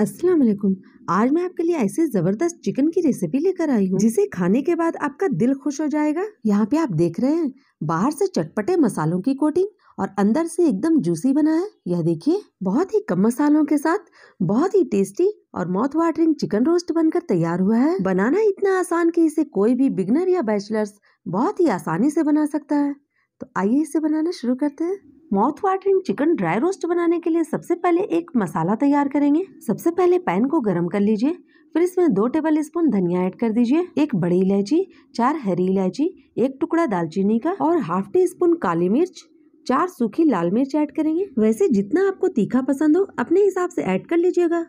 अस्सलाम वालेकुम आज मैं आपके लिए ऐसे ज़बरदस्त चिकन की रेसिपी लेकर आई हूँ जिसे खाने के बाद आपका दिल खुश हो जाएगा यहाँ पे आप देख रहे हैं बाहर से चटपटे मसालों की कोटिंग और अंदर से एकदम जूसी बना है यह देखिए बहुत ही कम मसालों के साथ बहुत ही टेस्टी और माउथ वाटरिंग चिकन रोस्ट बनकर तैयार हुआ है बनाना इतना आसान की इसे कोई भी बिगनर या बैचलर्स बहुत ही आसानी से बना सकता है तो आइए इसे बनाना शुरू करते हैं mouth watering chicken dry roast बनाने के लिए सबसे पहले एक मसाला तैयार करेंगे सबसे पहले पैन को गर्म कर लीजिए फिर इसमें दो टेबल स्पून धनिया ऐड कर दीजिए एक बड़ी इलायची चार हरी इलायची एक टुकड़ा दालचीनी का और हाफ टी स्पून काली मिर्च चार सूखी लाल मिर्च ऐड करेंगे वैसे जितना आपको तीखा पसंद हो अपने हिसाब से ऐड कर लीजिएगा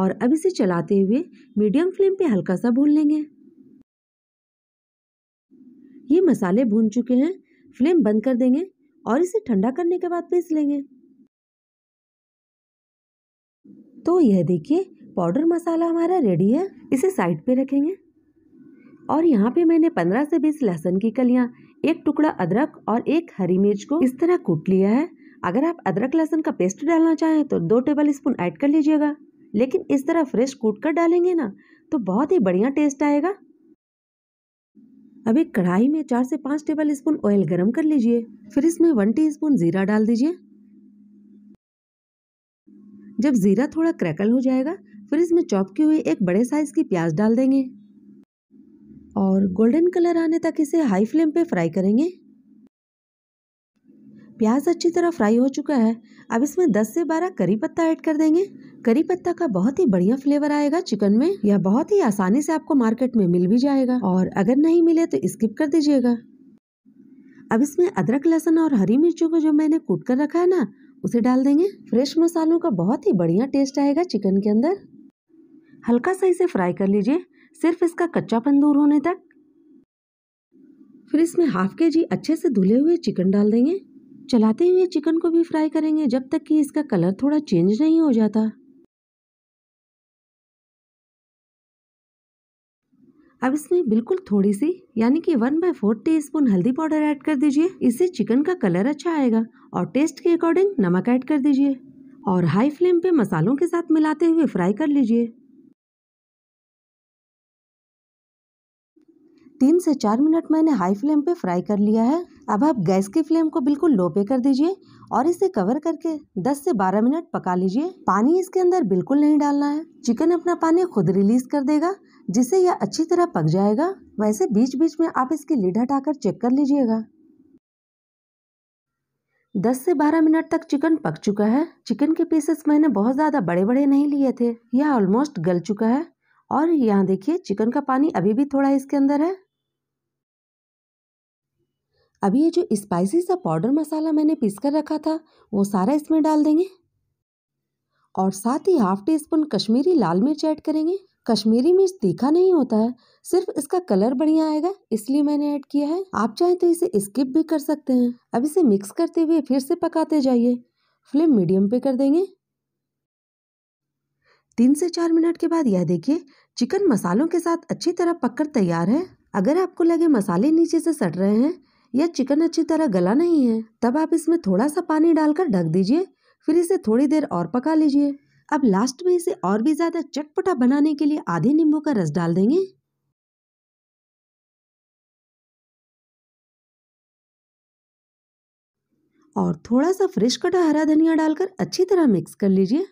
और अब इसे चलाते हुए मीडियम फ्लेम पे हल्का सा भून लेंगे ये मसाले भून चुके हैं फ्लेम बंद कर देंगे और इसे ठंडा करने के बाद पीस लेंगे तो यह देखिए पाउडर मसाला हमारा रेडी है इसे साइड पे रखेंगे और यहाँ पे मैंने 15 से 20 लहसुन की कलियाँ एक टुकड़ा अदरक और एक हरी मिर्च को इस तरह कूट लिया है अगर आप अदरक लहसुन का पेस्ट डालना चाहें तो दो टेबल स्पून ऐड कर लीजिएगा लेकिन इस तरह फ्रेश कूट कर डालेंगे ना तो बहुत ही बढ़िया टेस्ट आएगा अब एक कढ़ाई में चार से पाँच टेबल स्पून ऑयल गरम कर लीजिए फिर इसमें वन टी स्पून ज़ीरा डाल दीजिए जब ज़ीरा थोड़ा क्रैकल हो जाएगा फिर इसमें चॉप की हुई एक बड़े साइज़ की प्याज डाल देंगे और गोल्डन कलर आने तक इसे हाई फ्लेम पे फ्राई करेंगे प्याज अच्छी तरह फ्राई हो चुका है अब इसमें 10 से 12 करी पत्ता ऐड कर देंगे करी पत्ता का बहुत ही बढ़िया फ्लेवर आएगा चिकन में यह बहुत ही आसानी से आपको मार्केट में मिल भी जाएगा और अगर नहीं मिले तो स्किप कर दीजिएगा अब इसमें अदरक लहसुन और हरी मिर्चों को जो मैंने कूट कर रखा है ना उसे डाल देंगे फ्रेश मसालों का बहुत ही बढ़िया टेस्ट आएगा चिकन के अंदर हल्का सा इसे फ्राई कर लीजिए सिर्फ इसका कच्चापन दूर होने तक फिर इसमें हाफ के जी अच्छे से धुले हुए चिकन डाल देंगे चलाते हुए चिकन को भी फ्राई करेंगे जब तक कि इसका कलर थोड़ा चेंज नहीं हो जाता अब इसमें बिल्कुल थोड़ी सी यानी कि one by four teaspoon हल्दी पाउडर ऐड कर दीजिए इससे चिकन का कलर अच्छा आएगा और टेस्ट के अकॉर्डिंग नमक ऐड कर दीजिए और हाई फ्लेम पे मसालों के साथ मिलाते हुए फ्राई कर लीजिए तीन से चार मिनट मैंने हाई फ्लेम पे फ्राई कर लिया है अब आप गैस की फ्लेम को बिल्कुल लो पे कर दीजिए और इसे कवर करके 10 से 12 मिनट पका लीजिए पानी इसके अंदर बिल्कुल नहीं डालना है चिकन अपना पानी खुद रिलीज कर देगा जिससे यह अच्छी तरह पक जाएगा वैसे बीच बीच में आप इसकी लिड हटाकर चेक कर लीजिएगा दस से बारह मिनट तक चिकन पक चुका है चिकन के पीसेस मैंने बहुत ज़्यादा बड़े बड़े नहीं लिए थे यह ऑलमोस्ट गल चुका है और यहाँ देखिए चिकन का पानी अभी भी थोड़ा इसके अंदर है अभी ये जो स्पाइसी सा पाउडर मसाला मैंने पीस कर रखा था वो सारा इसमें डाल देंगे और साथ ही हाफ टी स्पून कश्मीरी लाल मिर्च ऐड करेंगे कश्मीरी मिर्च तीखा नहीं होता है सिर्फ इसका कलर बढ़िया आएगा इसलिए मैंने ऐड किया है आप चाहें तो इसे स्किप भी कर सकते हैं अब इसे मिक्स करते हुए फिर से पकाते जाइए फ्लेम मीडियम पे कर देंगे तीन से चार मिनट के बाद यह देखिए चिकन मसालों के साथ अच्छी तरह पककर तैयार है अगर आपको लगे मसाले नीचे से सड़ रहे हैं यह चिकन अच्छी तरह गला नहीं है तब आप इसमें थोड़ा सा पानी डालकर ढक दीजिए फिर इसे थोड़ी देर और पका लीजिए अब लास्ट में इसे और भी ज़्यादा चटपटा बनाने के लिए आधे नींबू का रस डाल देंगे और थोड़ा सा फ्रेश कटा हरा धनिया डालकर अच्छी तरह मिक्स कर लीजिए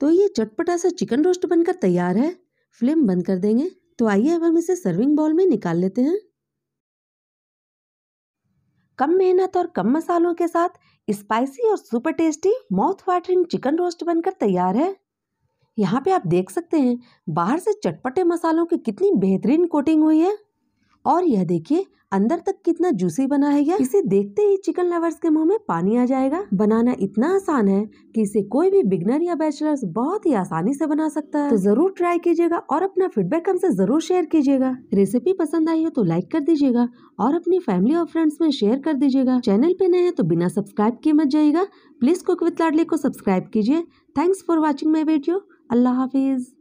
तो ये चटपटा सा चिकन रोस्ट बनकर तैयार है फ्लेम बंद कर देंगे तो आइए अब हम इसे सर्विंग बॉल में निकाल लेते हैं कम मेहनत और कम मसालों के साथ स्पाइसी और super tasty mouth watering chicken roast बनकर तैयार है यहाँ पे आप देख सकते हैं बाहर से चटपटे मसालों की कितनी बेहतरीन कोटिंग हुई है और यह देखिए अंदर तक कितना जूसी बना है यह इसे देखते ही चिकन लवर्स के मुंह में पानी आ जाएगा बनाना इतना आसान है कि इसे कोई भी बिगनर या बैचलर्स बहुत ही आसानी से बना सकता है तो जरूर ट्राई कीजिएगा और अपना फीडबैक हमसे जरूर शेयर कीजिएगा रेसिपी पसंद आई हो तो लाइक कर दीजिएगा और अपनी फैमिली और फ्रेंड्स में शेयर कर दीजिएगा चैनल पे नए हैं तो बिना सब्सक्राइब किए मत जाइएगा प्लीज कुक विद लाडली को सब्सक्राइब कीजिए thanks for watching my video अल्लाह हाफिज़